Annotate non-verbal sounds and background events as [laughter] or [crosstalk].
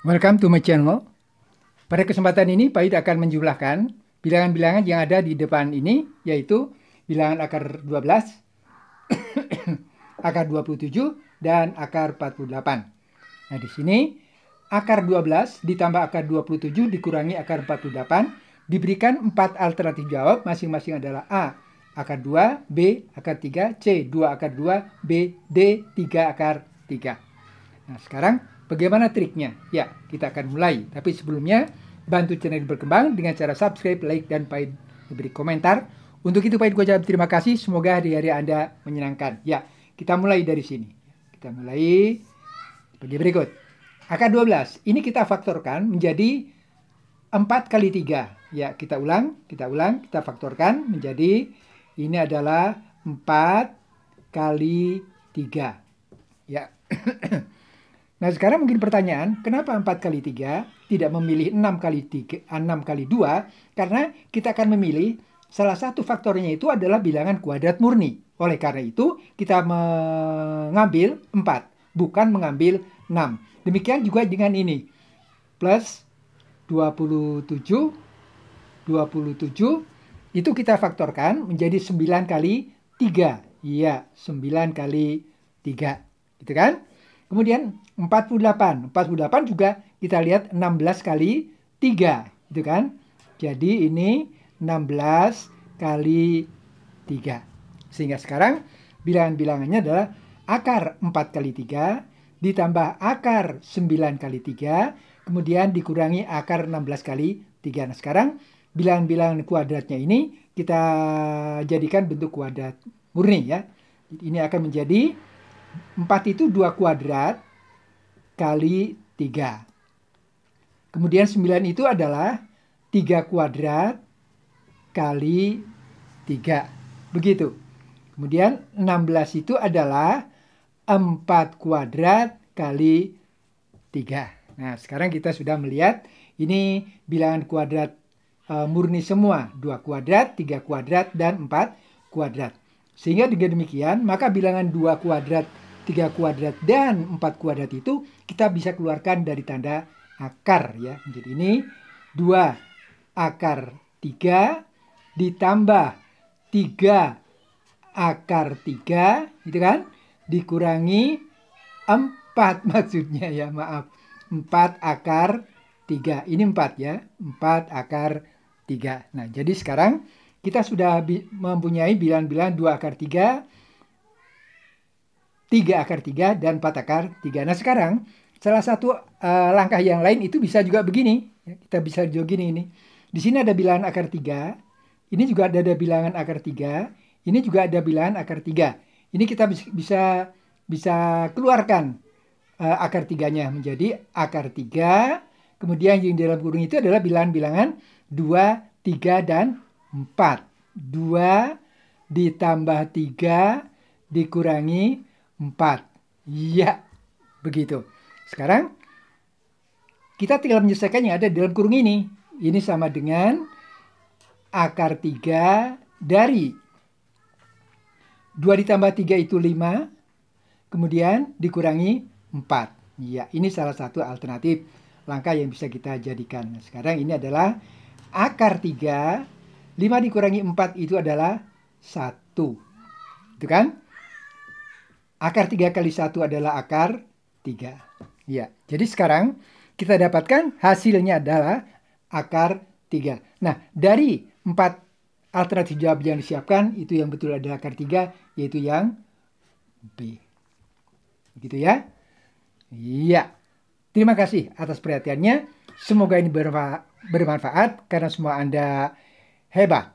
Welcome to my channel. Pada kesempatan ini, Pak Yud akan menjumlahkan bilangan-bilangan yang ada di depan ini, yaitu bilangan akar 12, [coughs] akar 27, dan akar 48. Nah, di sini akar 12 ditambah akar 27 dikurangi akar 48 diberikan 4 alternatif jawab masing-masing adalah A akar 2, B akar 3, C 2 akar 2, B D 3 akar 3. Nah, sekarang Bagaimana triknya? Ya, kita akan mulai. Tapi sebelumnya, bantu channel berkembang dengan cara subscribe, like, dan pahit beri komentar. Untuk itu, pahit gue jawab terima kasih. Semoga hari-hari Anda menyenangkan. Ya, kita mulai dari sini. Kita mulai Bagi berikut. Akar 12 ini kita faktorkan menjadi 4 kali 3. Ya, kita ulang, kita ulang, kita faktorkan menjadi ini adalah 4 kali 3. Ya. [clears throat] Nah sekarang mungkin pertanyaan, kenapa 4 kali 3 tidak memilih 6 kali 3, 6 kali 2? Karena kita akan memilih salah satu faktornya itu adalah bilangan kuadrat murni. Oleh karena itu kita mengambil 4, bukan mengambil 6. Demikian juga dengan ini. Plus 27, 27, itu kita faktorkan menjadi 9 kali 3. Iya, 9 kali 3. Gitu kan? Kemudian 48. 48 juga kita lihat 16 kali 3, gitu kan? Jadi ini 16 kali 3. Sehingga sekarang bilangan-bilangannya adalah akar 4 kali 3 ditambah akar 9 kali 3, kemudian dikurangi akar 16 kali 3. Nah, sekarang bilangan-bilangan kuadratnya ini kita jadikan bentuk kuadrat murni ya. Ini akan menjadi 4 itu 2 kuadrat kali 3. Kemudian 9 itu adalah 3 kuadrat kali 3. Begitu. Kemudian 16 itu adalah 4 kuadrat kali 3. Nah, sekarang kita sudah melihat ini bilangan kuadrat e, murni semua. 2 kuadrat, 3 kuadrat, dan 4 kuadrat. Sehingga dengan demikian, maka bilangan 2 kuadrat, 3 kuadrat, dan 4 kuadrat itu kita bisa keluarkan dari tanda akar. ya. Jadi ini 2 akar 3 ditambah 3 akar 3, gitu kan? Dikurangi 4 [laughs] maksudnya ya, maaf. 4 akar 3. Ini 4 ya, 4 akar 3. Nah, jadi sekarang kita sudah mempunyai bilangan-bilangan 2 akar 3, 3 akar 3, dan 4 akar 3. Nah sekarang salah satu uh, langkah yang lain itu bisa juga begini. Ya, kita bisa juga gini ini. Di sini ada bilangan akar 3, ini juga ada, ada bilangan akar 3, ini juga ada bilangan akar 3. Ini kita bisa bisa keluarkan uh, akar 3-nya menjadi akar 3. Kemudian yang di dalam kurung itu adalah bilangan-bilangan 2, 3, dan 4. 2 ditambah 3 dikurangi 4. Iya, begitu. Sekarang kita tinggal menyelesaikan yang ada dalam kurung ini. Ini sama dengan akar 3 dari 2 ditambah 3 itu 5, kemudian dikurangi 4. Ya, ini salah satu alternatif langkah yang bisa kita jadikan. sekarang ini adalah akar 3 5 dikurangi 4 itu adalah 1. Itu kan? Akar 3 kali 1 adalah akar 3. Ya, jadi sekarang kita dapatkan hasilnya adalah akar 3. Nah, dari 4 alternatif jawab yang disiapkan, itu yang betul adalah akar 3, yaitu yang B. Begitu ya? Iya. Terima kasih atas perhatiannya. Semoga ini bermanfaat karena semua Anda 黑板。